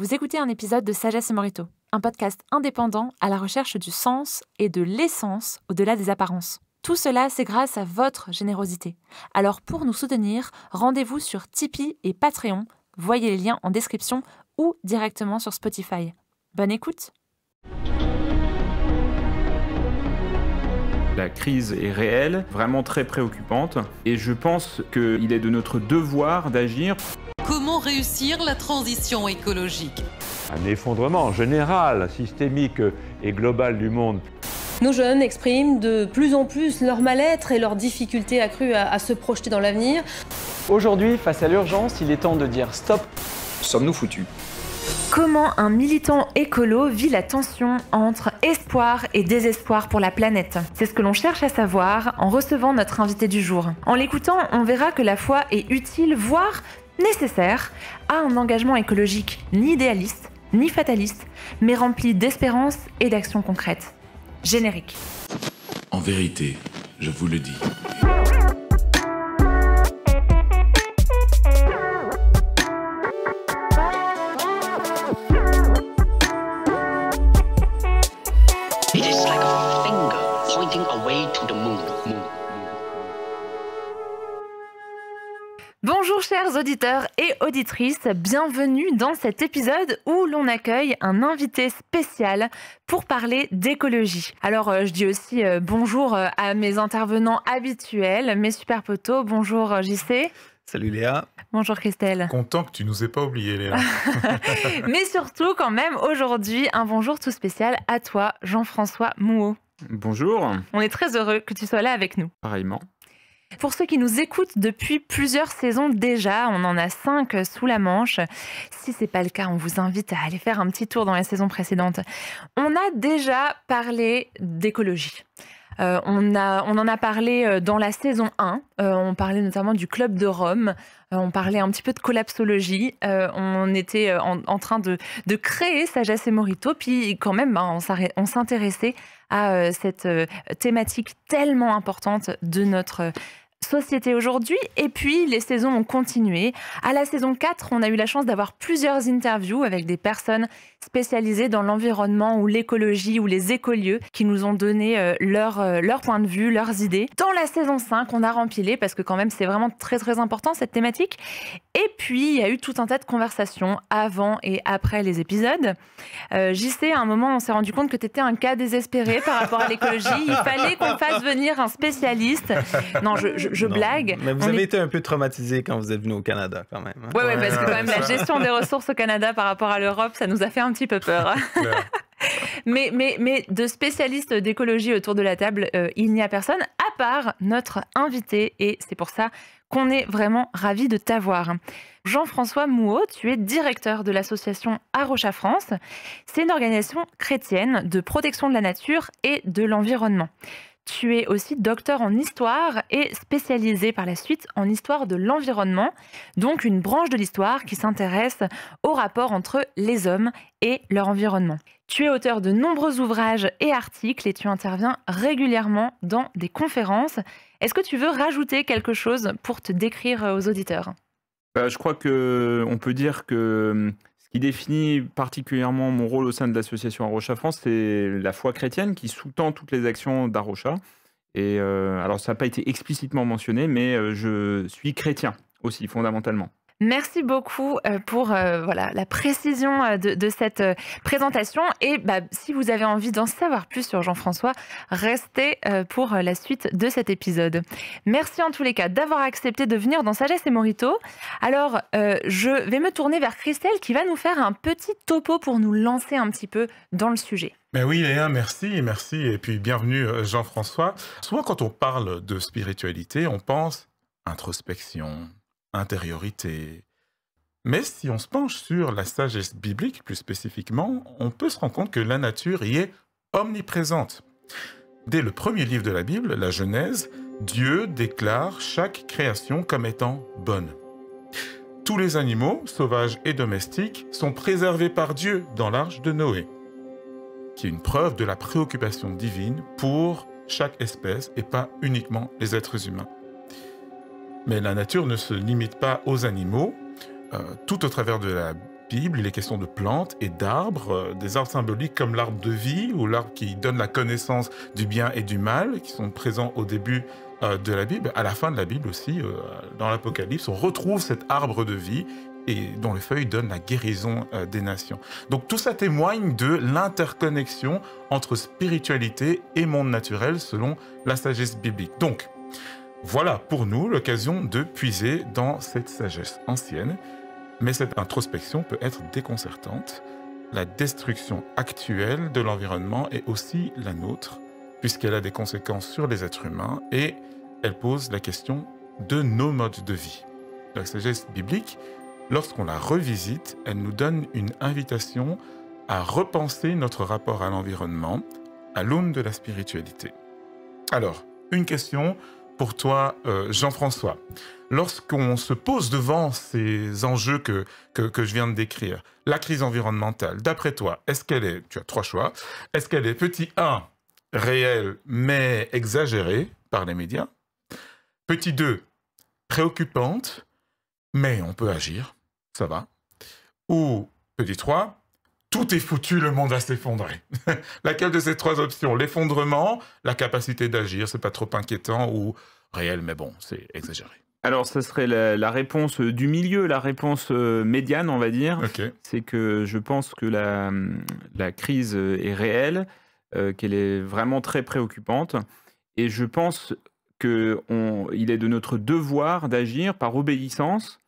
Vous écoutez un épisode de Sagesse Morito, un podcast indépendant à la recherche du sens et de l'essence au-delà des apparences. Tout cela, c'est grâce à votre générosité. Alors pour nous soutenir, rendez-vous sur Tipeee et Patreon, voyez les liens en description ou directement sur Spotify. Bonne écoute La crise est réelle, vraiment très préoccupante, et je pense qu'il est de notre devoir d'agir réussir la transition écologique. Un effondrement général, systémique et global du monde. Nos jeunes expriment de plus en plus leur mal-être et leur difficulté accrue à, à se projeter dans l'avenir. Aujourd'hui, face à l'urgence, il est temps de dire stop. Sommes-nous foutus Comment un militant écolo vit la tension entre espoir et désespoir pour la planète C'est ce que l'on cherche à savoir en recevant notre invité du jour. En l'écoutant, on verra que la foi est utile, voire nécessaire à un engagement écologique ni idéaliste, ni fataliste, mais rempli d'espérance et d'actions concrètes. Générique. En vérité, je vous le dis, auditeurs et auditrices, bienvenue dans cet épisode où l'on accueille un invité spécial pour parler d'écologie. Alors euh, je dis aussi euh, bonjour euh, à mes intervenants habituels, mes super potos, bonjour JC. Salut Léa. Bonjour Christelle. Content que tu nous aies pas oublié Léa. Mais surtout quand même aujourd'hui, un bonjour tout spécial à toi Jean-François Mouot. Bonjour. On est très heureux que tu sois là avec nous. Pareillement. Pour ceux qui nous écoutent depuis plusieurs saisons déjà, on en a cinq sous la manche. Si n'est pas le cas, on vous invite à aller faire un petit tour dans la saison précédente. On a déjà parlé d'écologie. Euh, on, en a parlé euh, dans la saison 1. Euh, on parlait notamment du club de Rome. on parlait un petit peu de collapsologie. on était en, train de, créer Sagesse et Morito. Puis quand même, bah, on s'intéressait à cette thématique tellement importante de notre Société aujourd'hui. Et puis, les saisons ont continué. À la saison 4, on a eu la chance d'avoir plusieurs interviews avec des personnes spécialisées dans l'environnement ou l'écologie ou les écolieux qui nous ont donné euh, leur, euh, leur point de vue, leurs idées. Dans la saison 5, on a rempilé parce que quand même, c'est vraiment très très important cette thématique. Et puis, il y a eu tout un tas de conversations avant et après les épisodes. Euh, sais, à un moment, on s'est rendu compte que tu étais un cas désespéré par rapport à l'écologie. Il fallait qu'on fasse venir un spécialiste. Non, je, blague. Mais vous avez été un peu traumatisé quand vous êtes venu au Canada, quand même. Hein. Oui, parce que quand même, la gestion des ressources au Canada par rapport à l'Europe, ça nous a fait un petit peu peur. mais, mais, mais de spécialistes d'écologie autour de la table, euh, il n'y a personne, à part notre invité. Et c'est pour ça qu'on est vraiment ravis de t'avoir. Jean-François Mouot, tu es directeur de l'association Arocha France. C'est une organisation chrétienne de protection de la nature et de l'environnement. Tu es aussi docteur en histoire et spécialisé par la suite en histoire de l'environnement, donc une branche de l'histoire qui s'intéresse au rapport entre les hommes et leur environnement. Tu es auteur de nombreux ouvrages et articles et tu interviens régulièrement dans des conférences. Est-ce que tu veux rajouter quelque chose pour te décrire euh, aux auditeurs bah, Je crois qu'on euh, peut dire que euh, ce qui définit particulièrement mon rôle au sein de l'association Arrocha France, c'est la foi chrétienne qui sous-tend toutes les actions d'Arrocha. Et alors, ça n'a pas été explicitement mentionné, mais je suis chrétien aussi, fondamentalement. Merci beaucoup euh, pour euh, voilà, la précision euh, de, cette présentation. Et bah, si vous avez envie d'en savoir plus sur Jean-François, restez pour la suite de cet épisode. Merci en tous les cas d'avoir accepté de venir dans Sagesse et Morito. Alors, je vais me tourner vers Christelle qui va nous faire un petit topo pour nous lancer un petit peu dans le sujet. Ben oui, Léa, merci, merci. Et puis bienvenue, Jean-François. Souvent, quand on parle de spiritualité, on pense introspection, intériorité. Mais si on se penche sur la sagesse biblique plus spécifiquement, on peut se rendre compte que la nature y est omniprésente. Dès le premier livre de la Bible, la Genèse, Dieu déclare chaque création comme étant bonne. Tous les animaux, sauvages et domestiques, sont préservés par Dieu dans l'arche de Noé, qui est une preuve de la préoccupation divine pour chaque espèce et pas uniquement les êtres humains. Mais la nature ne se limite pas aux animaux. Euh, tout au travers de la Bible, il est question de plantes et d'arbres, euh, des arbres symboliques comme l'arbre de vie ou l'arbre qui donne la connaissance du bien et du mal, qui sont présents au début euh, de la Bible. À la fin de la Bible aussi, dans l'Apocalypse, on retrouve cet arbre de vie et dont les feuilles donnent la guérison des nations. Donc tout ça témoigne de l'interconnexion entre spiritualité et monde naturel selon la sagesse biblique. Donc, voilà pour nous l'occasion de puiser dans cette sagesse ancienne, mais cette introspection peut être déconcertante. La destruction actuelle de l'environnement est aussi la nôtre, puisqu'elle a des conséquences sur les êtres humains et elle pose la question de nos modes de vie. La sagesse biblique, lorsqu'on la revisite, elle nous donne une invitation à repenser notre rapport à l'environnement à l'aune de la spiritualité. Alors, une question pour toi, euh, Jean-François, lorsqu'on se pose devant ces enjeux que, que, que, je viens de décrire, la crise environnementale, d'après toi, est-ce qu'elle est, tu as trois choix, est-ce qu'elle est petit 1, réelle mais exagérée par les médias, petit 2, préoccupante, mais on peut agir, ça va, ou petit 3, tout est foutu, le monde va s'effondrer. Laquelle de ces trois options L'effondrement, la capacité d'agir, c'est pas trop inquiétant ou réel, mais bon, c'est exagéré. Alors, ce serait la, réponse euh, du milieu, la réponse euh, médiane, on va dire. C'est que je pense que la, crise euh, est réelle, qu'elle est vraiment très préoccupante. Et je pense qu'il est de notre devoir d'agir par obéissance,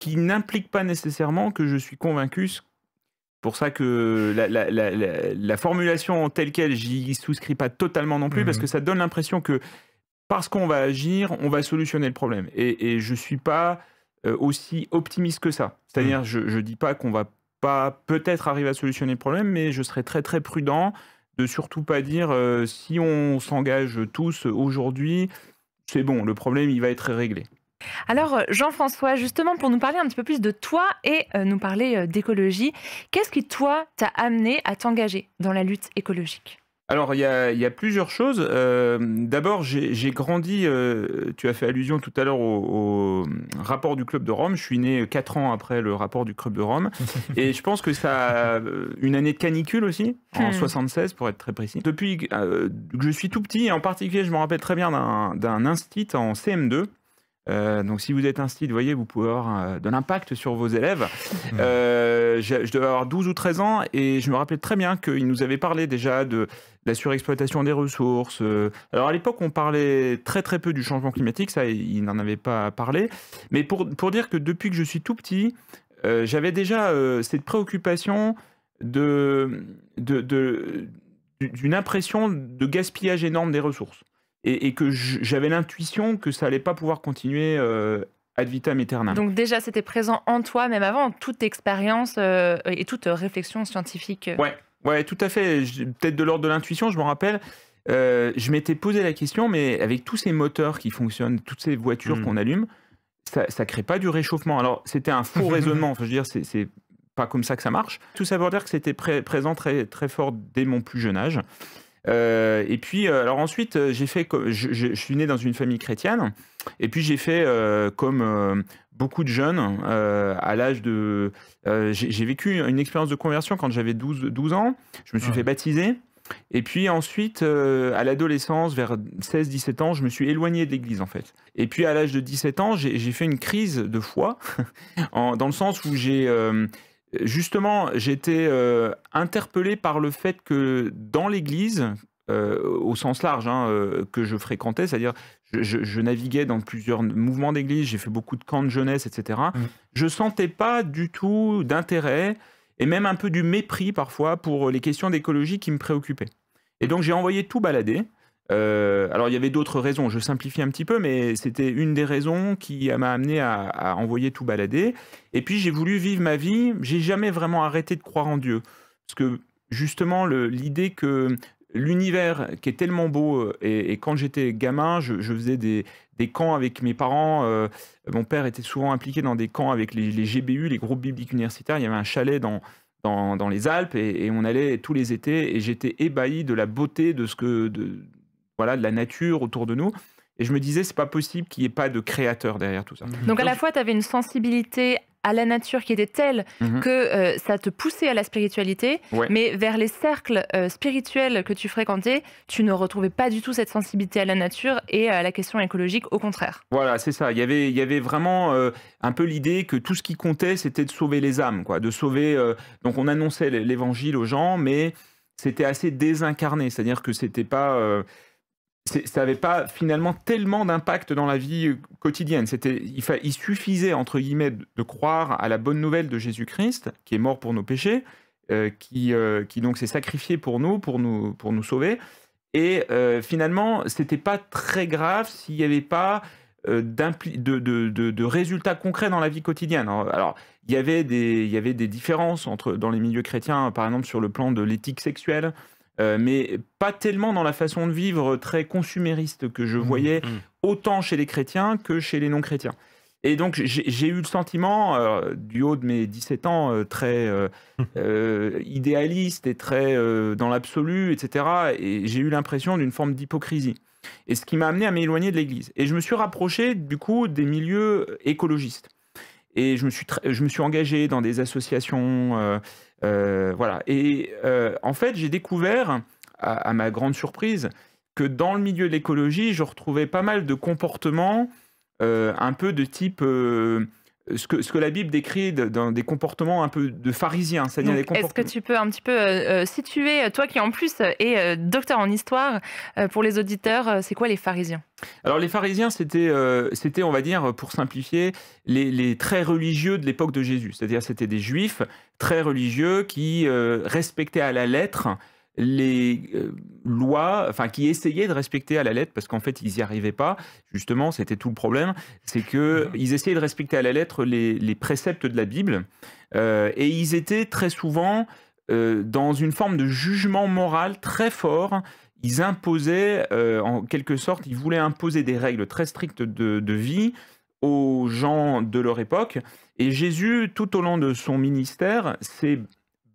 qui n'implique pas nécessairement que je suis convaincu pour ça que la, formulation telle qu'elle, j'y souscris pas totalement non plus, parce mhm. que ça donne l'impression que parce qu'on va agir, on va solutionner le problème. Et, je je suis pas euh, aussi optimiste que ça. C'est-à-dire, mhm. je, ne dis pas qu'on va pas peut-être arriver à solutionner le problème, mais je serais très très prudent de surtout pas dire euh, si on s'engage tous aujourd'hui, c'est bon, le problème il va être réglé. Alors euh, Jean-François, justement pour nous parler un petit peu plus de toi et euh, nous parler euh, d'écologie, qu'est-ce qui toi t'a amené à t'engager dans la lutte écologique alors, il y, a, plusieurs choses. D'abord, j'ai grandi, tu as fait allusion tout à l'heure au, rapport du Club de Rome. Je suis né quatre ans après le rapport du Club de Rome. et je pense que ça a une année de canicule aussi, en 76 hmm. pour être très précis. Depuis que je suis tout petit, et en particulier, je me rappelle très bien d'un instit en CM2 euh, donc si vous êtes un style, vous voyez, vous pouvez avoir euh, de l'impact sur vos élèves. Euh, je, devais avoir 12 ou 13 ans et je me rappelais très bien qu'il nous avait parlé déjà de, la surexploitation des ressources. Alors à l'époque, on parlait très très peu du changement climatique, ça, il n'en avait pas parlé. Mais pour, pour, dire que depuis que je suis tout petit, j'avais déjà cette préoccupation de, de d'une impression de gaspillage énorme des ressources et, que j'avais l'intuition que ça allait pas pouvoir continuer euh, ad vitam aeternam. Donc déjà, c'était présent en toi, même avant toute expérience euh, et toute réflexion scientifique. Ouais, ouais, tout à fait. Peut-être de l'ordre de l'intuition, je me rappelle. Euh, je m'étais posé la question, mais avec tous ces moteurs qui fonctionnent, toutes ces voitures mm. qu'on allume, ça ne crée pas du réchauffement. Alors, c'était un faux raisonnement. Enfin, je veux dire, c'est pas comme ça que ça marche. Tout ça pour dire que c'était présent très, très fort dès mon plus jeune âge. Euh, et puis, euh, alors ensuite, euh, j'ai fait, je, je, suis né dans une famille chrétienne. Et puis, j'ai fait comme beaucoup de jeunes à l'âge de. j'ai vécu une expérience de conversion quand j'avais 12, 12 ans. Je me suis ah. fait baptiser. Et puis ensuite, à l'adolescence, vers 16-17 ans, je me suis éloigné de l'Église en fait. Et puis à l'âge de 17 ans, j'ai fait une crise de foi, dans le sens où j'ai Justement, j'étais euh, interpellé par le fait que dans l'Église, euh, au sens large, hein, euh, que je fréquentais, c'est-à-dire je, je, naviguais dans plusieurs mouvements d'Église, j'ai fait beaucoup de camps de jeunesse, etc. Je mmh. Je sentais pas du tout d'intérêt et même un peu du mépris parfois pour les questions d'écologie qui me préoccupaient. Et donc j'ai envoyé tout balader. Euh, alors il y avait d'autres raisons, je simplifie un petit peu, mais c'était une des raisons qui m'a amené à, envoyer tout balader. Et puis j'ai voulu vivre ma vie, j'ai jamais vraiment arrêté de croire en Dieu. Parce que justement, l'idée que l'univers qui est tellement beau, euh, et, quand j'étais gamin, je, faisais des, des, camps avec mes parents, euh, mon père était souvent impliqué dans des camps avec les, GBU, les groupes bibliques universitaires, il y avait un chalet dans, dans, les Alpes et, on allait tous les étés et j'étais ébahi de la beauté de ce que de, voilà, de la nature autour de nous. Et je me disais, c'est pas possible qu'il n'y ait pas de créateur derrière tout ça. Mhm. Donc, à la fois, tu avais une sensibilité à la nature qui était telle mhm. que euh, ça te poussait à la spiritualité, mais vers les cercles euh, spirituels que tu fréquentais, tu ne retrouvais pas du tout cette sensibilité à la nature et à la question écologique, au contraire. Voilà, c'est ça. Il y avait, y avait vraiment euh, un peu l'idée que tout ce qui comptait, c'était de sauver les âmes, quoi, de sauver. donc on annonçait l'évangile aux gens, mais c'était assez désincarné, c'est-à-dire que c'était pas ça n'avait pas finalement tellement d'impact dans la vie euh, quotidienne. C'était, il, suffisait, entre guillemets, de, croire à la bonne nouvelle de Jésus-Christ, qui est mort pour nos péchés, euh, qui, euh, qui donc s'est sacrifié pour nous, pour nous, pour nous sauver. Et finalement, finalement, c'était pas très grave s'il n'y avait pas de, résultats concrets dans la vie quotidienne. Alors, il, y avait des, il y avait des différences entre, dans les milieux chrétiens, par exemple sur le plan de l'éthique sexuelle, euh, mais pas tellement dans la façon de vivre très consumériste que je mmh, voyais mmh. autant chez les chrétiens que chez les non-chrétiens. Et donc j'ai eu le sentiment, euh, du haut de mes 17 ans, euh, très idéaliste et très dans l'absolu, etc. Et j'ai eu l'impression d'une forme d'hypocrisie. Et ce qui m'a amené à m'éloigner de l'Église. Et je me suis rapproché du coup des milieux écologistes. Et je me suis, je me suis engagé dans des associations euh, voilà. Et euh, en fait, j'ai découvert, à, ma grande surprise, que dans le milieu de l'écologie, je retrouvais pas mal de comportements euh, un peu de type ce que, la Bible décrit dans des comportements un peu de pharisiens. cest Est-ce que tu peux un petit peu euh, euh, situer, euh, toi qui en plus es docteur en histoire, pour les auditeurs, c'est quoi les pharisiens alors les pharisiens, c'était, c'était, on va dire, pour simplifier, les, les très religieux de l'époque de Jésus. C'est-à-dire c'était des juifs très religieux qui respectaient à la lettre les euh, lois, enfin qui essayaient de respecter à la lettre, parce qu'en fait ils n'y arrivaient pas, justement c'était tout le problème, c'est qu'ils mhm. ils essayaient de respecter à la lettre les, préceptes de la Bible, euh, et ils étaient très souvent euh, dans une forme de jugement moral très fort, ils imposaient, en quelque sorte, ils voulaient imposer des règles très strictes de, de vie aux gens de leur époque, et Jésus, tout au long de son ministère, s'est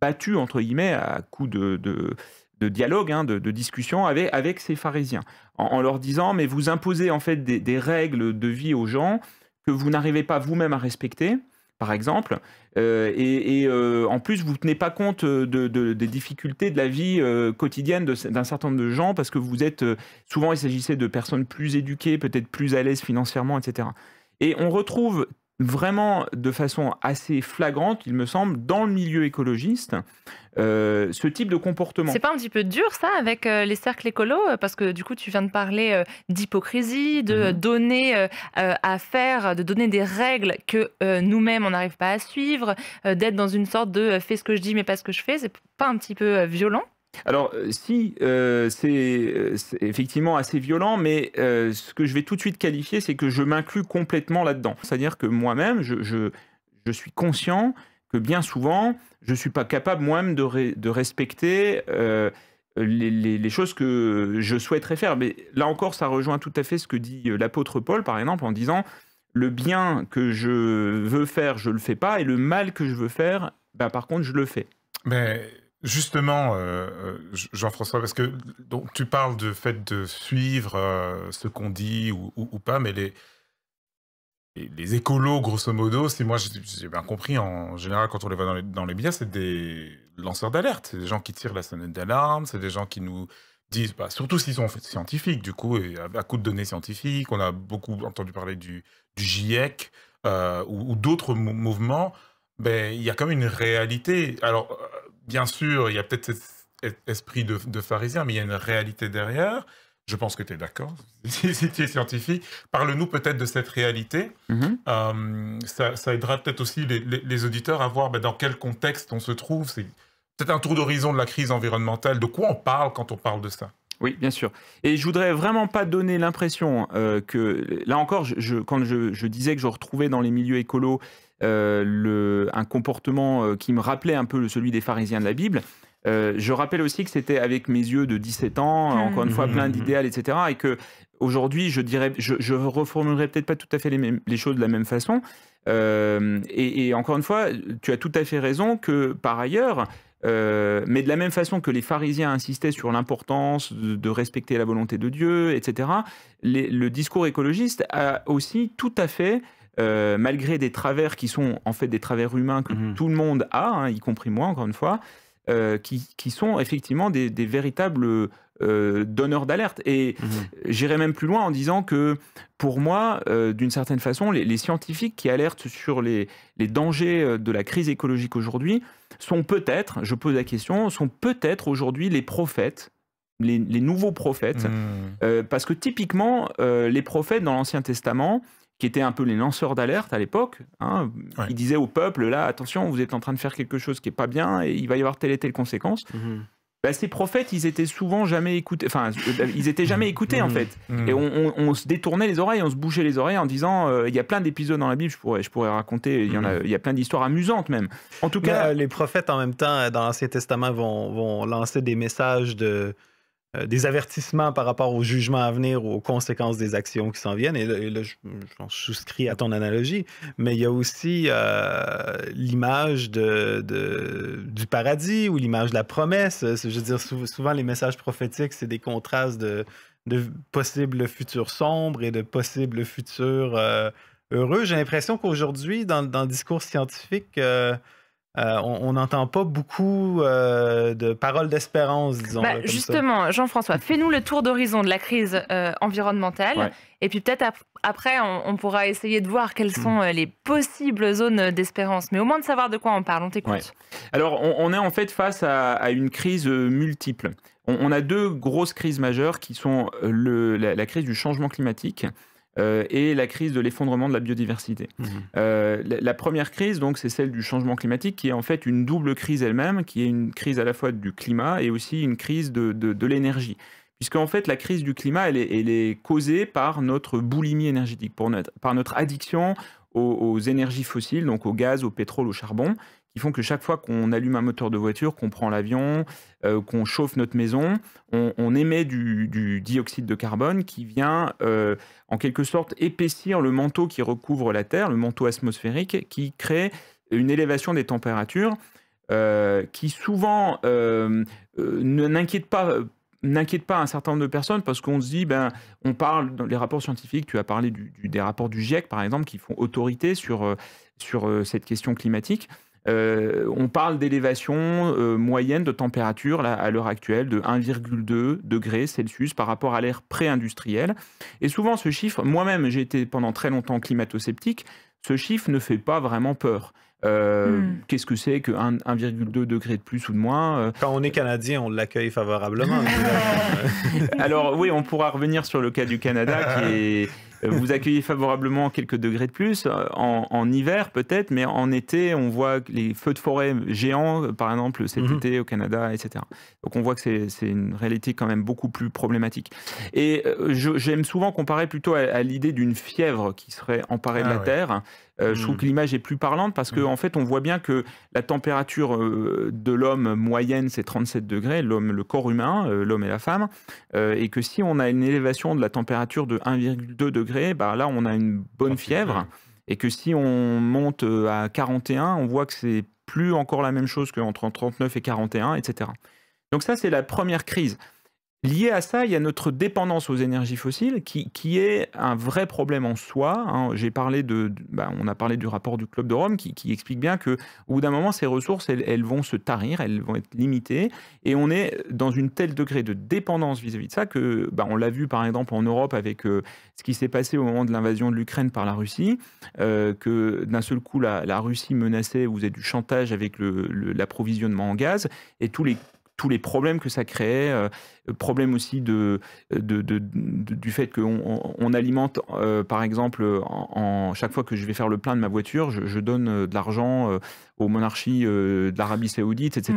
battu, entre guillemets, à coup de, de, dialogue, hein, de, discussion avec, avec ces pharisiens, en, leur disant, mais vous imposez en fait des, règles de vie aux gens que vous n'arrivez pas vous-même à respecter, par exemple, euh, et, euh, en plus, vous ne tenez pas compte de, des difficultés de la vie euh, quotidienne d'un certain nombre de gens, parce que vous êtes, souvent, il s'agissait de personnes plus éduquées, peut-être plus à l'aise financièrement, etc. Et on retrouve vraiment de façon assez flagrante, il me semble, dans le milieu écologiste, euh, ce type de comportement. C'est pas un petit peu dur ça avec euh, les cercles écolos Parce que du coup, tu viens de parler euh, d'hypocrisie, de mhm. donner à faire, de donner des règles que nous-mêmes on n'arrive pas à suivre, d'être dans une sorte de fais ce que je dis mais pas ce que je fais. C'est pas un petit peu violent alors, euh, si, euh, euh, c'est effectivement assez violent, mais ce que je vais tout de suite qualifier, c'est que je m'inclus complètement là-dedans. C'est-à-dire que moi-même, je, suis conscient que bien souvent, je ne suis pas capable moi-même de, respecter les, choses que je souhaiterais faire. Mais là encore, ça rejoint tout à fait ce que dit l'apôtre Paul, par exemple, en disant le bien que je veux faire, je ne le fais pas, et le mal que je veux faire, bah, par contre, je le fais. Mais Justement, euh, euh, Jean-François, parce que donc, tu parles de fait de suivre euh, ce qu'on dit ou, pas, mais les, les écolos, grosso modo, si moi j'ai bien compris, en général, quand on les voit dans les, dans médias, c'est des lanceurs d'alerte. C'est des gens qui tirent la sonnette d'alarme, c'est des gens qui nous disent, bah, surtout s'ils sont scientifiques, du coup, et à, coup de données scientifiques, on a beaucoup entendu parler du, GIEC ou, d'autres mouvements, ben, il y a quand même une réalité. Alors, bien sûr, il y a peut-être cet esprit de, pharisien, mais il y a une réalité derrière. Je pense que tu es d'accord, si tu es scientifique. Parle-nous peut-être de cette réalité. Mm-hmm. Euh, ça, aidera peut-être aussi les, auditeurs à voir ben, dans quel contexte on se trouve. C'est peut-être un tour d'horizon de la crise environnementale. De quoi on parle quand on parle de ça oui, bien sûr. Et je voudrais vraiment pas donner l'impression euh, que, là encore, quand je, je, disais que je retrouvais dans les milieux écolos euh, un comportement euh, qui me rappelait un peu celui des pharisiens de la Bible. Euh, je rappelle aussi que c'était avec mes yeux de 17 ans, ah. encore une fois plein mmh. d'idéal, etc. Et que aujourd'hui, je dirais, je, reformulerai peut-être pas tout à fait les, choses de la même façon. et, encore une fois, tu as tout à fait raison que par ailleurs, mais de la même façon que les pharisiens insistaient sur l'importance de, respecter la volonté de Dieu, etc., le discours écologiste a aussi tout à fait euh, malgré des travers qui sont en fait des travers humains que mhm. tout le monde a, hein, y compris moi encore une fois, euh, qui, sont effectivement des, véritables euh, donneurs d'alerte. Et mhm. j'irai même plus loin en disant que pour moi, d'une certaine façon, les, scientifiques qui alertent sur les, les dangers de la crise écologique aujourd'hui sont peut-être, je pose la question, sont peut-être aujourd'hui les prophètes. Les, nouveaux prophètes, mhm. parce que typiquement, les prophètes dans l'Ancien Testament, qui étaient un peu les lanceurs d'alerte à l'époque. Hein. Ils disaient au peuple, là, attention, vous êtes en train de faire quelque chose qui n'est pas bien et il va y avoir telle et telle conséquence. Mhm. Bah, ces prophètes, ils étaient souvent jamais écoutés. Enfin, euh, bah, ils étaient jamais écoutés en mhm. fait. Mhm. Et on, se détournait les oreilles, on se bouchait les oreilles en disant, euh, il y a plein d'épisodes dans la Bible, je pourrais, je pourrais raconter. Il y a, plein d'histoires amusantes même. En tout cas, euh, les prophètes en même temps dans l'Ancien Testament vont, vont lancer des messages de euh, des avertissements par rapport au jugement à venir aux conséquences des actions qui s'en viennent. Et là, je, souscris à ton analogie, mais il y a aussi euh, l'image de, du paradis ou l'image de la promesse. Euh, je veux dire, souvent les messages prophétiques, c'est des contrastes de, de possibles futurs sombres et de possibles futurs heureux. J'ai l'impression qu'aujourd'hui, dans, dans, le discours scientifique, euh, on n'entend pas beaucoup euh, de paroles d'espérance, disons. Bah, justement, Jean-François, fais-nous le tour d'horizon de la crise euh, environnementale. Et puis peut-être après, on, pourra essayer de voir quelles hmm. sont les possibles zones d'espérance. Mais au moins de savoir de quoi on parle, on t'écoute. Alors, on, est en fait face à, une crise multiple. On, a deux grosses crises majeures qui sont la, crise du changement climatique euh, et la crise de l'effondrement de la biodiversité. Mmh. Euh, la, première crise, donc, c'est celle du changement climatique, qui est en fait une double crise elle-même, qui est une crise à la fois du climat et aussi une crise de, de, l'énergie. Puisque fait, la crise du climat, elle est, causée par notre boulimie énergétique, pour par notre addiction aux énergies fossiles, donc au gaz, au pétrole, au charbon, qui font que chaque fois qu'on allume un moteur de voiture, qu'on prend l'avion, euh, qu'on chauffe notre maison, on, émet du, dioxyde de carbone qui vient euh, en quelque sorte épaissir le manteau qui recouvre la Terre, le manteau atmosphérique, qui crée une élévation des températures euh, qui souvent n'inquiète pas n'inquiète pas un certain nombre de personnes parce qu'on se dit, ben, on parle dans les rapports scientifiques, tu as parlé des rapports du GIEC par exemple qui font autorité sur, sur cette question climatique. Euh, on parle d'élévation euh, moyenne de température à l'heure actuelle de 1,2 degrés Celsius par rapport à l'ère pré-industrielle. Et souvent ce chiffre, moi-même j'ai été pendant très longtemps climato-sceptique, ce chiffre ne fait pas vraiment peur. Euh, hmm. Qu'est-ce que c'est que 1,2 degré de plus ou de moins Quand on est Canadien, on l'accueille favorablement. Alors oui, on pourra revenir sur le cas du Canada qui est euh, vous accueillez favorablement quelques degrés de plus, euh, en, hiver peut-être, mais en été, on voit les feux de forêt géants, par exemple, cet mhm. été au Canada, etc. Donc on voit que c'est une réalité quand même beaucoup plus problématique. Et euh, j'aime souvent comparer plutôt à, l'idée d'une fièvre qui serait emparée de ah la Terre. Euh, je trouve mm. que l'image est plus parlante parce qu'en mm. fait, on voit bien que la température euh, de l'homme moyenne, c'est 37 degrés, l'homme, le corps humain, euh, l'homme et la femme, et que si on a une élévation de la température de 1,2 degrés, bah là, on a une bonne fièvre. Et que si on monte à 41, on voit que c'est plus encore la même chose qu'entre 39 et 41, etc. Donc ça, c'est la première crise. Lié à ça, il y a notre dépendance aux énergies fossiles qui, qui est un vrai problème en soi. Hein. J'ai parlé de, bah, on a parlé du rapport du Club de Rome qui, qui explique bien que au bout d'un moment, ces ressources, elles, vont se tarir, elles vont être limitées, et on est dans une telle degré de dépendance vis-à-vis de ça que, bah, on l'a vu par exemple en Europe avec euh, ce qui s'est passé au moment de l'invasion de l'Ukraine par la Russie, euh, que d'un seul coup, la, Russie menaçait, vous êtes du chantage avec l'approvisionnement en gaz, et tous les tous les problèmes que ça créait, euh, Problème aussi de, du fait qu'on on alimente, euh, par exemple, en, chaque fois que je vais faire le plein de ma voiture, je, donne euh, de l'argent euh, aux monarchies de l'Arabie Saoudite, etc.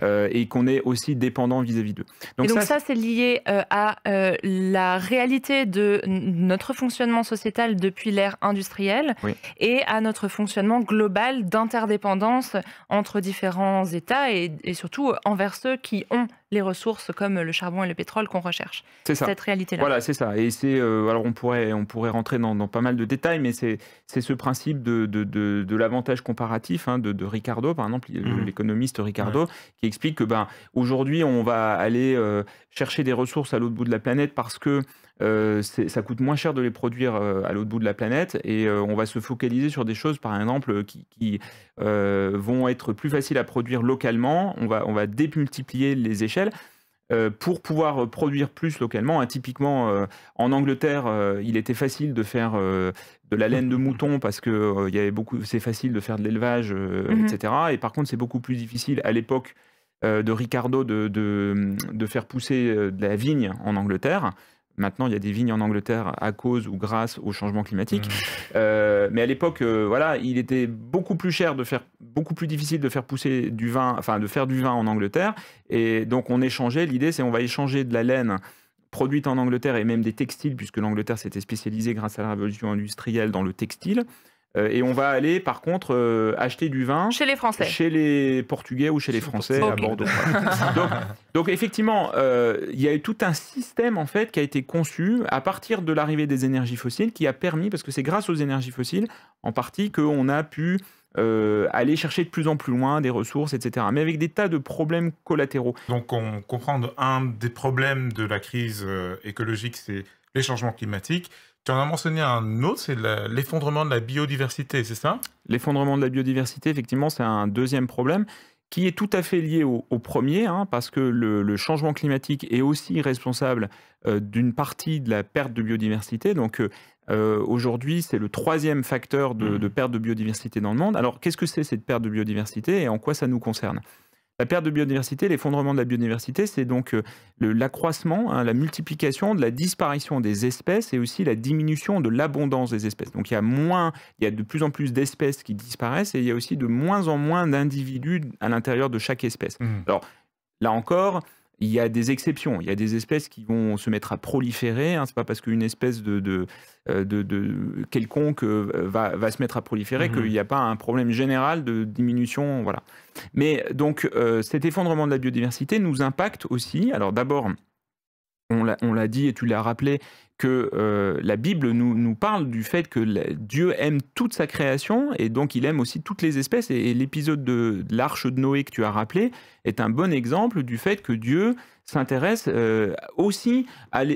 Mm. et qu'on est aussi dépendant vis-à-vis d'eux. Donc, donc, ça, c'est lié à la réalité de notre fonctionnement sociétal depuis l'ère industrielle et à notre fonctionnement global d'interdépendance entre différents États et, et, surtout envers ceux qui ont les ressources comme le charbon et le pétrole qu'on recherche. C'est Cette réalité-là. Voilà, c'est ça. Et c'est, euh, alors on pourrait, on pourrait rentrer dans, dans pas mal de détails, mais c'est, c'est ce principe de, de, de, l'avantage comparatif hein, de, Ricardo, par exemple, mhm. l'économiste Ricardo, qui explique que ben, aujourd'hui, on va aller euh, chercher des ressources à l'autre bout de la planète parce que euh, ça coûte moins cher de les produire euh, à l'autre bout de la planète et euh, on va se focaliser sur des choses, par exemple, qui, vont être plus faciles à produire localement. On va, on va démultiplier les échelles pour pouvoir produire plus localement. typiquement, en Angleterre, il était facile de faire de la laine de mouton parce que c'est facile de faire de l'élevage, mmh etc. Et par contre, c'est beaucoup plus difficile à l'époque de Ricardo de, de, de, faire pousser de la vigne en Angleterre. Maintenant, il y a des vignes en Angleterre à cause ou grâce au changement climatique. Mmh. Euh, mais à l'époque, euh, voilà, il était beaucoup plus cher de faire, beaucoup plus difficile de faire pousser du vin, enfin de faire du vin en Angleterre. Et donc on échangeait. L'idée, c'est on va échanger de la laine produite en Angleterre et même des textiles, puisque l'Angleterre s'était spécialisée grâce à la révolution industrielle dans le textile, euh, et on va aller, par contre, euh, acheter du vin. Chez les Français. Chez les Portugais ou chez les Français à Bordeaux. donc, effectivement, euh, il y a eu tout un système, en fait, qui a été conçu à partir de l'arrivée des énergies fossiles qui a permis, parce que c'est grâce aux énergies fossiles, en partie, qu'on a pu. aller chercher de plus en plus loin des ressources, etc. Mais avec des tas de problèmes collatéraux. Donc on comprend un des problèmes de la crise écologique, c'est les changements climatiques. Tu en as mentionné un autre, c'est l'effondrement de la biodiversité, c'est ça L'effondrement de la biodiversité, effectivement, c'est un deuxième problème qui est tout à fait lié au, premier, hein, parce que le, changement climatique est aussi responsable euh, d'une partie de la perte de biodiversité. Donc euh, euh, aujourd'hui, c'est le troisième facteur de, mmh. perte de biodiversité dans le monde. Alors qu'est-ce que c'est cette perte de biodiversité et en quoi ça nous concerne la perte de biodiversité, l'effondrement de la biodiversité, c'est donc euh, l'accroissement, hein, la multiplication de la disparition des espèces et aussi la diminution de l'abondance des espèces. Donc il y a moins, il y a de plus en plus d'espèces qui disparaissent et il y a aussi de moins en moins d'individus à l'intérieur de chaque espèce. Mmh. Alors là encore, il y a des exceptions, il y a des espèces qui vont se mettre à proliférer. Hein. C'est pas parce qu'une espèce de, de, euh, de, quelconque euh, va, va, se mettre à proliférer mmh qu'il n'y a pas un problème général de diminution. Voilà. Mais donc euh, cet effondrement de la biodiversité nous impacte aussi. Alors d'abord, on l'a dit et tu l'as rappelé, que euh, la Bible nous, parle du fait que Dieu aime toute sa création et donc il aime aussi toutes les espèces. Et, l'épisode de, l'arche de Noé que tu as rappelé est un bon exemple du fait que Dieu s'intéresse euh, aussi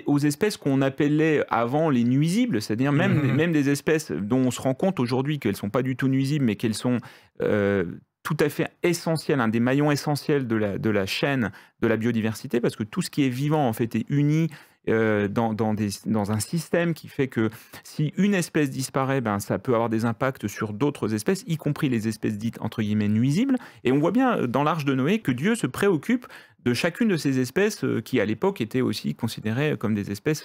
aux espèces qu'on appelait avant les nuisibles, c'est-à-dire même, mmh même des espèces dont on se rend compte aujourd'hui qu'elles ne sont pas du tout nuisibles, mais qu'elles sont euh, tout à fait essentiel, un des maillons essentiels de la, de la chaîne de la biodiversité, parce que tout ce qui est vivant, en fait, est uni euh, dans, dans, un système qui fait que si une espèce disparaît, ben, ça peut avoir des impacts sur d'autres espèces, y compris les espèces dites entre guillemets nuisibles. Et on voit bien euh, dans l'Arche de Noé que Dieu se préoccupe de chacune de ces espèces euh, qui, à l'époque, étaient aussi considérées comme des espèces,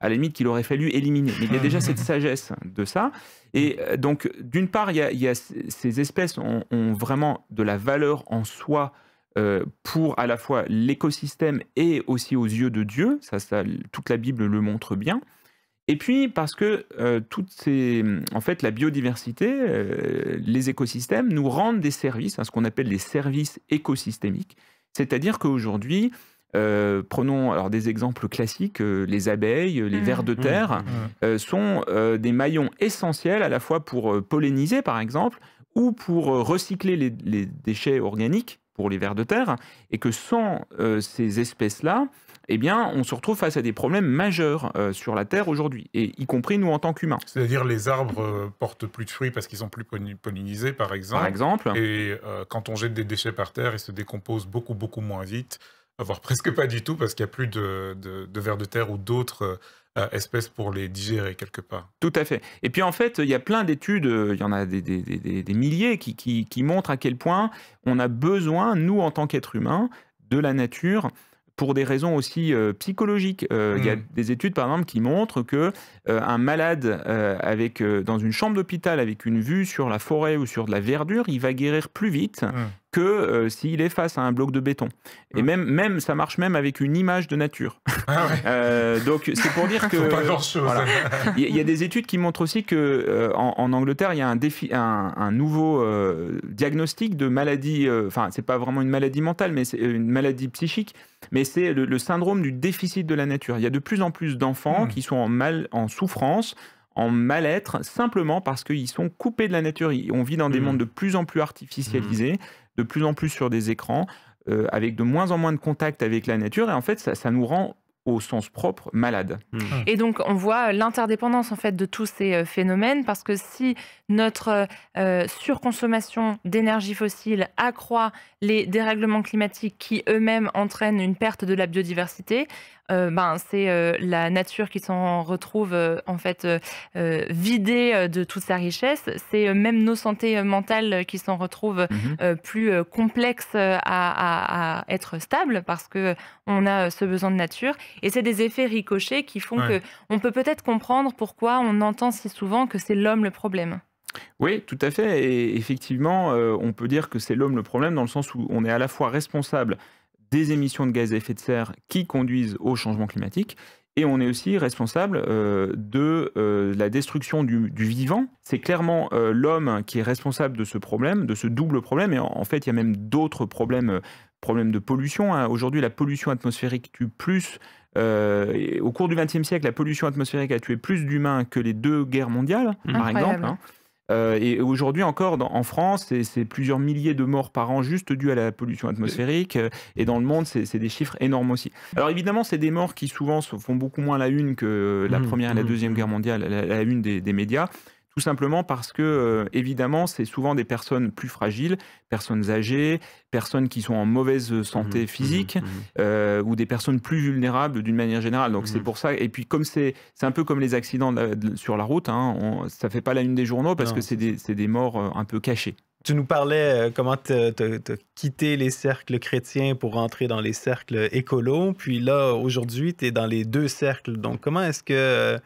à la limite, qu'il aurait fallu éliminer. il y a déjà cette sagesse de ça. Et donc, d'une part, il y a, ces espèces ont, vraiment de la valeur en soi euh, pour à la fois l'écosystème et aussi aux yeux de Dieu, ça, toute la Bible le montre bien. Et puis parce que euh, toutes ces, en fait, la biodiversité, euh, les écosystèmes nous rendent des services, hein, ce qu'on appelle les services écosystémiques. C'est-à-dire qu'aujourd'hui, prenons alors des exemples classiques, les abeilles, les mmh, vers de mmh, terre, mmh. sont des maillons essentiels à la fois pour polliniser, par exemple, ou pour recycler les déchets organiques les vers de terre, et que sans euh, ces espèces-là, eh bien, on se retrouve face à des problèmes majeurs euh, sur la Terre aujourd'hui, et y compris nous en tant qu'humains. C'est-à-dire les arbres euh, portent plus de fruits parce qu'ils sont plus pollinisés, par exemple. Et quand on jette des déchets par terre, ils se décomposent beaucoup beaucoup moins vite, voire presque pas du tout parce qu'il n'y a plus de vers de terre ou d'autres euh, espèce espèces pour les digérer quelque part. Tout à fait. Et puis en fait, il y a plein d'études, euh, il y en a des, milliers qui, qui, montrent à quel point on a besoin, nous en tant qu'êtres humains, de la nature pour des raisons aussi euh, psychologiques. Il y a mm. des études, par exemple, qui montrent que un malade avec dans une chambre d'hôpital avec une vue sur la forêt ou sur de la verdure, il va guérir plus vite mm que euh, s'il est face à un bloc de béton. Et même, même, ça marche même avec une image de nature. Ah euh, donc c'est pour dire que il y, a des études qui montrent aussi que euh, en, Angleterre il y a un, défi, un, nouveau diagnostic de maladie. Enfin c'est pas vraiment une maladie mentale, mais c'est une maladie psychique. Mais c'est le, syndrome du déficit de la nature. Il y a de plus en plus d'enfants hmm. qui sont en mal, en souffrance en mal-être simplement parce qu'ils sont coupés de la nature. On vit dans des hmm. mondes de plus en plus artificialisés. Hmm de plus en plus sur des écrans, euh, avec de moins en moins de contact avec la nature. Et en fait, ça, nous rend au sens propre malade. Hmm. Ah. Et donc on voit l'interdépendance en fait de tous ces euh, phénomènes parce que si notre euh, surconsommation d'énergie fossile accroît les dérèglements climatiques qui eux-mêmes entraînent une perte de la biodiversité, euh, ben, c'est euh, la nature qui s'en retrouve euh, en fait vidée de toute sa richesse. C'est même nos santé mentales qui s'en retrouvent mmh plus complexes à, être stable parce que on a ce besoin de nature. Et c'est des effets ricochés qui font qu'on que on peut peut-être comprendre pourquoi on entend si souvent que c'est l'homme le problème. Oui, tout à fait. Et effectivement, on peut dire que c'est l'homme le problème dans le sens où on est à la fois responsable des émissions de gaz à effet de serre qui conduisent au changement climatique. Et on est aussi responsable euh, de euh, la destruction du, vivant. C'est clairement euh, l'homme qui est responsable de ce problème, de ce double problème. Et en, fait, il y a même d'autres problèmes, problèmes de pollution. Hein. Aujourd'hui, la pollution atmosphérique tue plus. au cours du XXe siècle, la pollution atmosphérique a tué plus d'humains que les deux guerres mondiales, par exemple. Hein. Euh, et aujourd'hui encore, en France, c'est plusieurs milliers de morts par an juste dues à la pollution atmosphérique. Euh, et dans le monde, c'est des chiffres énormes aussi. Alors évidemment, c'est des morts qui souvent font beaucoup moins la une que la mmh, Première et la mmh, Deuxième mmh. Guerre mondiale, la, une des médias. Tout simplement parce que, euh, évidemment, c'est souvent des personnes plus fragiles, personnes âgées, personnes qui sont en mauvaise euh, mmh santé mmh physique, mmh euh, ou des personnes plus vulnérables d'une manière générale. Donc c'est pour ça. Et puis comme c'est, un peu comme les accidents sur la route, Ça hein, ne ça fait pas la une des journaux parce que c'est des, des, morts un peu cachées tu nous parlais euh, comment tu as quitté les cercles chrétiens pour rentrer dans les cercles écolos. Puis là, aujourd'hui, tu es dans les deux cercles. Donc, comment est-ce que euh,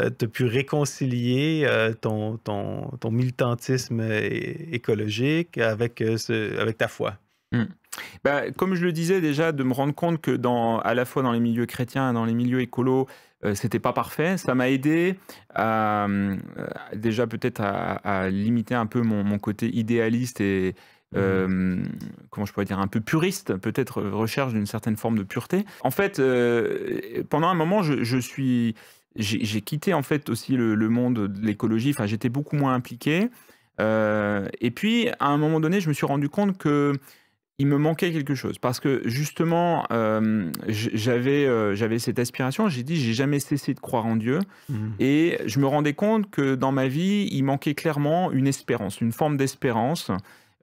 euh, tu as pu réconcilier ton, ton, militantisme écologique avec, ce, avec ta foi? Hmm. Bah, comme je le disais déjà, de me rendre compte que dans, à la fois dans les milieux chrétiens et dans les milieux écolos, euh, c'était pas parfait. Ça m'a aidé euh, euh, déjà peut-être à, limiter un peu mon, côté idéaliste et, mhm. comment je pourrais dire, un peu puriste, peut-être recherche d'une certaine forme de pureté. En fait, pendant un moment, je, suis, j'ai quitté en fait aussi le, monde de l'écologie. Enfin, j'étais beaucoup moins impliqué. et puis, à un moment donné, je me suis rendu compte que il me manquait quelque chose parce que justement euh, euh, j'avais cette aspiration j'ai dit j'ai jamais cessé de croire en Dieu mmh. et je me rendais compte que dans ma vie il manquait clairement une espérance une forme d'espérance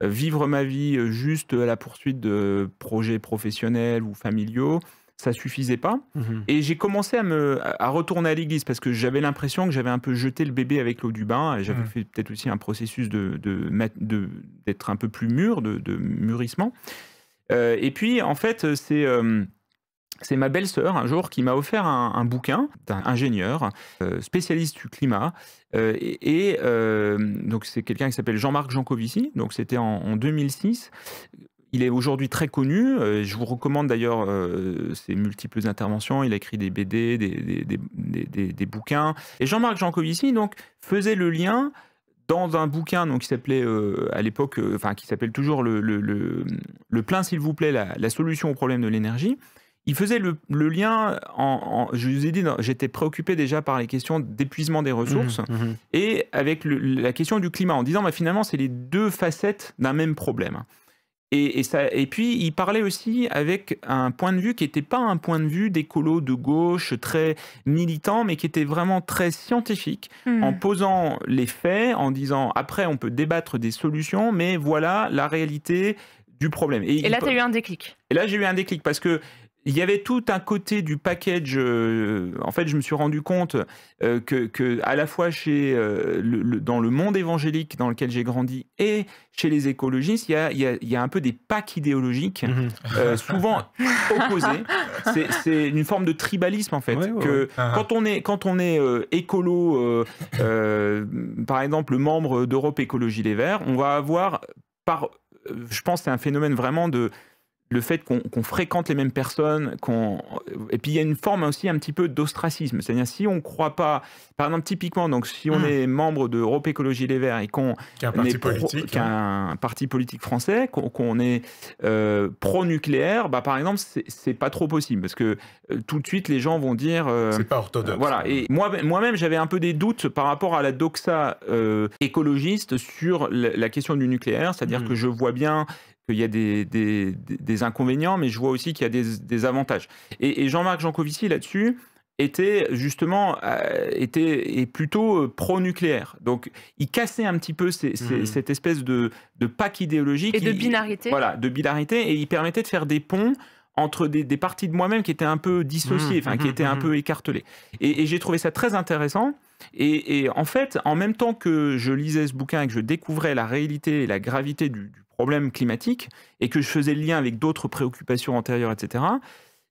euh, vivre ma vie juste à la poursuite de projets professionnels ou familiaux ça suffisait pas. Mhm. Et j'ai commencé à me à retourner à l'église parce que j'avais l'impression que j'avais un peu jeté le bébé avec l'eau du bain. et J'avais mhm. fait peut-être aussi un processus de d'être de, d'être un peu plus mûr, de, de mûrissement. Euh, et puis en fait, c'est euh, c'est ma belle-sœur un jour qui m'a offert un, bouquin d'un ingénieur euh, spécialiste du climat. et, donc c'est quelqu'un qui s'appelle Jean-Marc Jancovici. Donc c'était en, en, 2006. Il est aujourd'hui très connu. Euh, je vous recommande d'ailleurs euh, ses multiples interventions. Il a écrit des BD, des, des, bouquins. Et Jean-Marc Jancovici donc, faisait le lien dans un bouquin donc, qui s'appelait euh, à l'époque, enfin qui s'appelle toujours le, le, plein, s'il vous plaît, la, solution au problème de l'énergie. Il faisait le, lien, en, je vous ai dit, j'étais préoccupé déjà par les questions d'épuisement des mmh, ressources mmh. et avec la question du climat, en disant bah, finalement, c'est les deux facettes d'un même problème. Et, ça, et puis, il parlait aussi avec un point de vue qui n'était pas un point de vue d'écolo de gauche très militant, mais qui était vraiment très scientifique, hmm. en posant les faits, en disant après, on peut débattre des solutions, mais voilà la réalité du problème. Et, et là, tu as eu un déclic. Et là, j'ai eu un déclic parce que il y avait tout un côté du package. Euh, en fait, je me suis rendu compte euh, qu'à que, à la fois chez, euh, dans le monde évangélique dans lequel j'ai grandi et chez les écologistes, il y a, un peu des packs idéologiques, mhm. souvent opposés. C'est une forme de tribalisme, en fait. que ah, ah. Quand on est, quand on est écolo, par exemple, membre d'Europe Écologie Les Verts, on va avoir, par, je pense, c'est un phénomène vraiment de le fait qu'on fréquente les mêmes personnes, qu'on et puis il y a une forme aussi un petit peu d'ostracisme. C'est-à-dire si on ne croit pas, par exemple typiquement, donc si on hmm. est membre de Écologie Les Verts et qu'on est, parti politique, hein. un parti politique français, qu'on est euh, pro-nucléaire, bah, par exemple, c'est pas trop possible parce que euh, tout de suite les gens vont dire. Euh, c'est pas orthodoxe. voilà. Et moi-même, j'avais un peu des doutes par rapport à la doxa écologiste sur la, question du nucléaire, c'est-à-dire hmm. que je vois bien qu'il y a des, des, inconvénients, mais je vois aussi qu'il y a des, avantages. Et, Jean-Marc Jancovici, là-dessus, était justement euh, était est plutôt euh, pro-nucléaire. Donc il cassait un petit peu mhm. cette espèce de, de pack idéologique et de binarité. Voilà, de binarité et il permettait de faire des ponts entre des, parties de moi-même qui étaient un peu dissociées, mhm. enfin qui mhm. étaient un peu écartelées. Et, j'ai trouvé ça très intéressant. Et, en fait, en même temps que je lisais ce bouquin et que je découvrais la réalité et la gravité du problème climatique et que je faisais le lien avec d'autres préoccupations antérieures, etc.,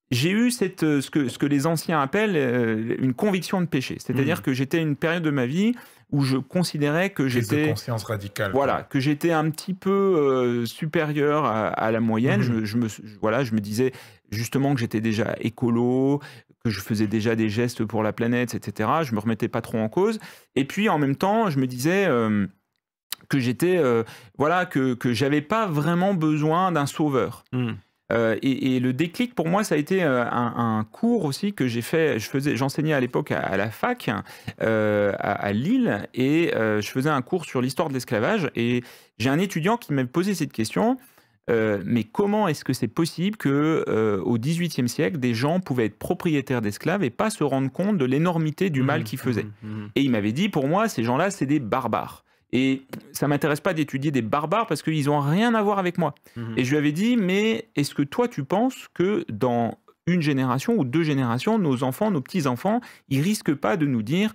j'ai eu cette, euh, ce, que, ce que les anciens appellent euh, une conviction de péché. C'est-à-dire hmm. que j'étais une période de ma vie où je considérais que j'étais... conscience radicale. Voilà, que j'étais un petit peu euh, supérieur à, la moyenne. Hmm. Je, me, voilà, je me disais justement que j'étais déjà écolo, que je faisais déjà des gestes pour la planète, etc. Je me remettais pas trop en cause. Et puis, en même temps, je me disais que j'étais, euh, voilà, que, j'avais pas vraiment besoin d'un sauveur. Hmm. Euh, et, le déclic pour moi, ça a été euh, un, cours aussi que j'ai fait. Je faisais, j'enseignais à l'époque à, la fac à, Lille et je faisais un cours sur l'histoire de l'esclavage. Et j'ai un étudiant qui m'a posé cette question. mais comment est-ce que c'est possible que, au XVIIIe siècle, des gens pouvaient être propriétaires d'esclaves et pas se rendre compte de l'énormité du mal hmm. qu'ils faisaient hmm. Et il m'avait dit, pour moi, ces gens-là, c'est des barbares. Et ça m'intéresse pas d'étudier des barbares parce qu'ils n'ont rien à voir avec moi. Mhm. Et je lui avais dit, mais est-ce que toi, tu penses que dans une génération ou deux générations, nos enfants, nos petits-enfants, ils risquent pas de nous dire,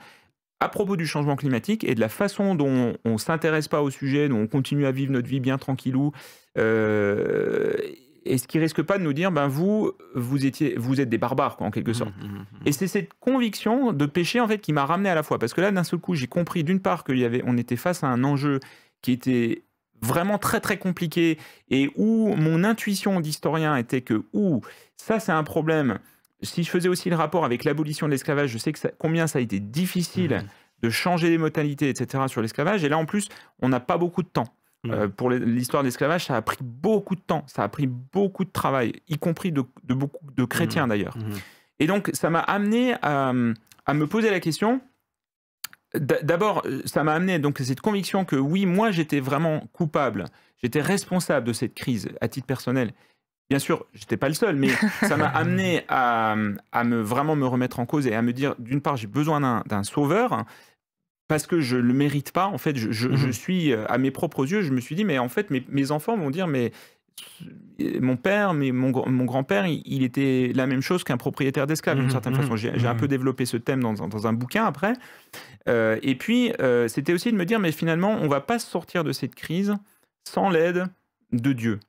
à propos du changement climatique et de la façon dont on ne s'intéresse pas au sujet, dont on continue à vivre notre vie bien tranquillou, euh, et ce qui risque pas de nous dire, ben vous, vous, étiez, vous êtes des barbares, en quelque mhm, sorte mhm, mhm. Et c'est cette conviction de péché, en fait, qui m'a ramené à la foi. Parce que là, d'un seul coup, j'ai compris, d'une part, qu'on était face à un enjeu qui était vraiment très très compliqué et où mon intuition d'historien était que ou ça c'est un problème si je faisais aussi le rapport avec l'abolition de l'esclavage je sais que combien ça a été difficile de changer les modalités etc sur l'esclavage et là en plus on n'a pas beaucoup de temps Mm. Euh, pour l'histoire de l'esclavage, ça a pris beaucoup de temps, ça a pris beaucoup de travail, y compris de, beaucoup de mm. chrétiens d'ailleurs. Mm. Et donc, ça m'a amené à, me poser la question. D'abord, euh, ça m'a amené donc cette conviction que oui, moi, j'étais vraiment coupable, j'étais responsable de cette crise à titre personnel. Bien sûr, j'étais pas le seul, mais ça m'a amené à, me vraiment me remettre en cause et à me dire, d'une part, j'ai besoin d'un sauveur, parce que je ne le mérite pas. En fait, je, mmh suis euh, à mes propres yeux. Je me suis dit, mais en fait, mes, enfants vont dire, mais euh, mon père, mais mon, grand-père, il, était la même chose qu'un propriétaire d'esclaves, d'une mmh certaine façon. J'ai mmh un peu développé ce thème dans, un bouquin après. Euh, et puis, c'était aussi de me dire, mais finalement, on va pas sortir de cette crise sans l'aide de Dieu.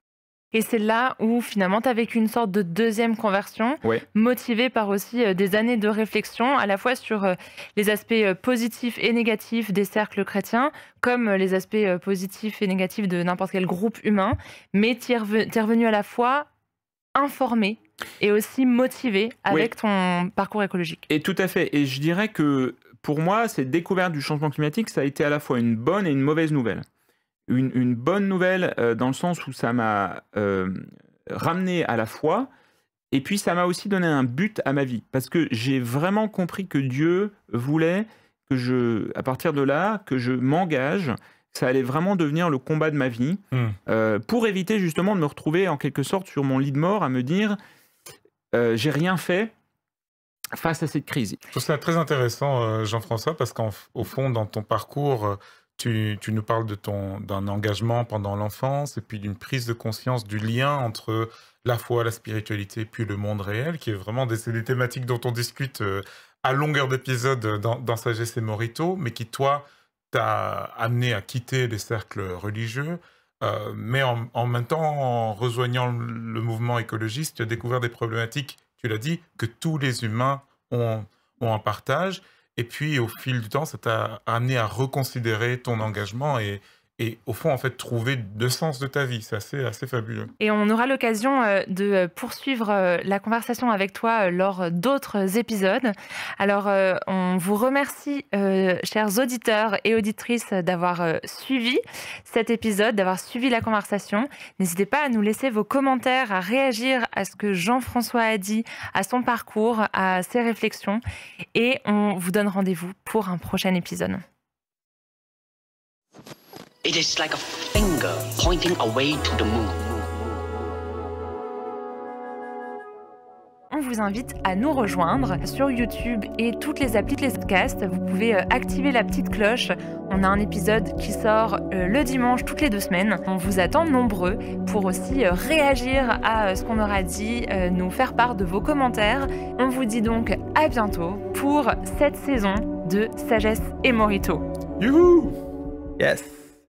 Et c'est là où finalement tu as vécu une sorte de deuxième conversion, motivée par aussi euh, des années de réflexion, à la fois sur euh, les aspects euh, positifs et négatifs des cercles chrétiens, comme les aspects positifs et négatifs de n'importe quel groupe humain, mais tu es revenu à la fois informé et aussi motivé avec ton parcours écologique. Et tout à fait. Et je dirais que pour moi, cette découverte du changement climatique, ça a été à la fois une bonne et une mauvaise nouvelle une, bonne nouvelle euh, dans le sens où ça m'a euh, ramené à la foi, et puis ça m'a aussi donné un but à ma vie, parce que j'ai vraiment compris que Dieu voulait que je, à partir de là, que je m'engage, ça allait vraiment devenir le combat de ma vie, hmm. euh, pour éviter justement de me retrouver en quelque sorte sur mon lit de mort à me dire j'ai rien fait, face à cette crise. Je trouve ça très intéressant, Jean-François, parce qu'au fond, dans ton parcours, tu, nous parles d'un engagement pendant l'enfance et puis d'une prise de conscience du lien entre la foi, la spiritualité, puis le monde réel, qui est vraiment des, thématiques dont on discute euh, à longueur d'épisode dans, dans Sagesse et Morito, mais qui, toi, t'a amené à quitter les cercles religieux. Euh, mais en, même temps, en rejoignant le mouvement écologiste, tu as découvert des problématiques, tu l'as dit, que tous les humains ont, ont en partage et puis, au fil du temps, ça t'a amené à reconsidérer ton engagement et, et au fond, en fait, trouver deux sens de ta vie. C'est assez fabuleux. Et on aura l'occasion euh, de euh, poursuivre euh, la conversation avec toi lors d'autres épisodes. Alors, on vous remercie, chers auditeurs et auditrices, d'avoir suivi cet épisode, d'avoir suivi la conversation. N'hésitez pas à nous laisser vos commentaires, à réagir à ce que Jean-François a dit, à son parcours, à ses réflexions. Et on vous donne rendez-vous pour un prochain épisode finger pointing away to the moon. On vous invite à nous rejoindre sur YouTube et toutes les applis les podcasts. Vous pouvez euh, activer la petite cloche. On a un épisode qui sort euh, le dimanche toutes les deux semaines. On vous attend nombreux pour aussi euh, réagir à ce qu'on aura dit, nous faire part de vos commentaires. On vous dit donc à bientôt pour cette saison de Sagesse et Morito. Youhou Yes